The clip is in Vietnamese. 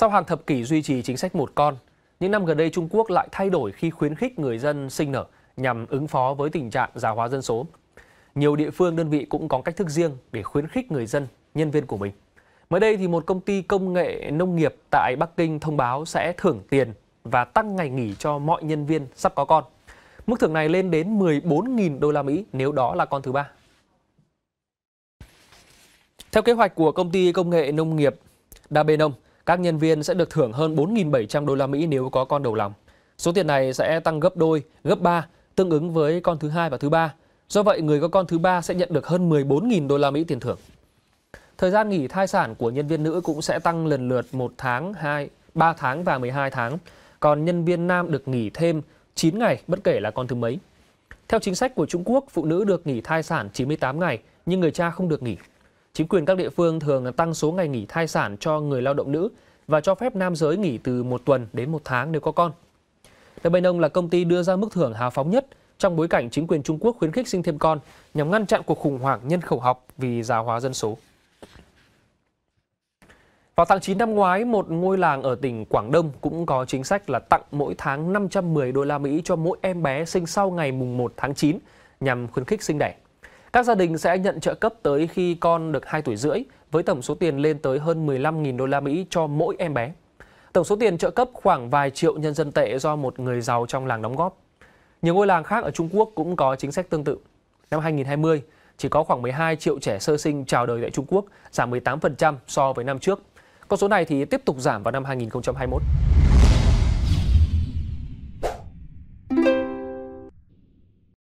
Sau hàng thập kỷ duy trì chính sách một con, những năm gần đây Trung Quốc lại thay đổi khi khuyến khích người dân sinh nở nhằm ứng phó với tình trạng già hóa dân số. Nhiều địa phương đơn vị cũng có cách thức riêng để khuyến khích người dân, nhân viên của mình. Mới đây thì một công ty công nghệ nông nghiệp tại Bắc Kinh thông báo sẽ thưởng tiền và tăng ngày nghỉ cho mọi nhân viên sắp có con. Mức thưởng này lên đến 14.000 đô la Mỹ nếu đó là con thứ ba. Theo kế hoạch của công ty công nghệ nông nghiệp Dabenong, các nhân viên sẽ được thưởng hơn 4.700 đô la Mỹ nếu có con đầu lòng. Số tiền này sẽ tăng gấp đôi, gấp 3, tương ứng với con thứ hai và thứ ba. Do vậy, người có con thứ ba sẽ nhận được hơn 14.000 đô la Mỹ tiền thưởng. Thời gian nghỉ thai sản của nhân viên nữ cũng sẽ tăng lần lượt 1 tháng, 2, 3 tháng và 12 tháng. Còn nhân viên nam được nghỉ thêm 9 ngày bất kể là con thứ mấy. Theo chính sách của Trung Quốc, phụ nữ được nghỉ thai sản 98 ngày, nhưng người cha không được nghỉ. Chính quyền các địa phương thường tăng số ngày nghỉ thai sản cho người lao động nữ và cho phép nam giới nghỉ từ một tuần đến một tháng nếu có con. Tây Bình Đông là công ty đưa ra mức thưởng hào phóng nhất trong bối cảnh chính quyền Trung Quốc khuyến khích sinh thêm con nhằm ngăn chặn cuộc khủng hoảng nhân khẩu học vì già hóa dân số. Vào tháng 9 năm ngoái, một ngôi làng ở tỉnh Quảng Đông cũng có chính sách là tặng mỗi tháng 510 đô la Mỹ cho mỗi em bé sinh sau ngày mùng 1 tháng 9 nhằm khuyến khích sinh đẻ. Các gia đình sẽ nhận trợ cấp tới khi con được 2 tuổi rưỡi với tổng số tiền lên tới hơn 15.000 đô la Mỹ cho mỗi em bé. Tổng số tiền trợ cấp khoảng vài triệu nhân dân tệ do một người giàu trong làng đóng góp. Nhiều ngôi làng khác ở Trung Quốc cũng có chính sách tương tự. Năm 2020, chỉ có khoảng 12 triệu trẻ sơ sinh chào đời tại Trung Quốc, giảm 18% so với năm trước. Con số này thì tiếp tục giảm vào năm 2021.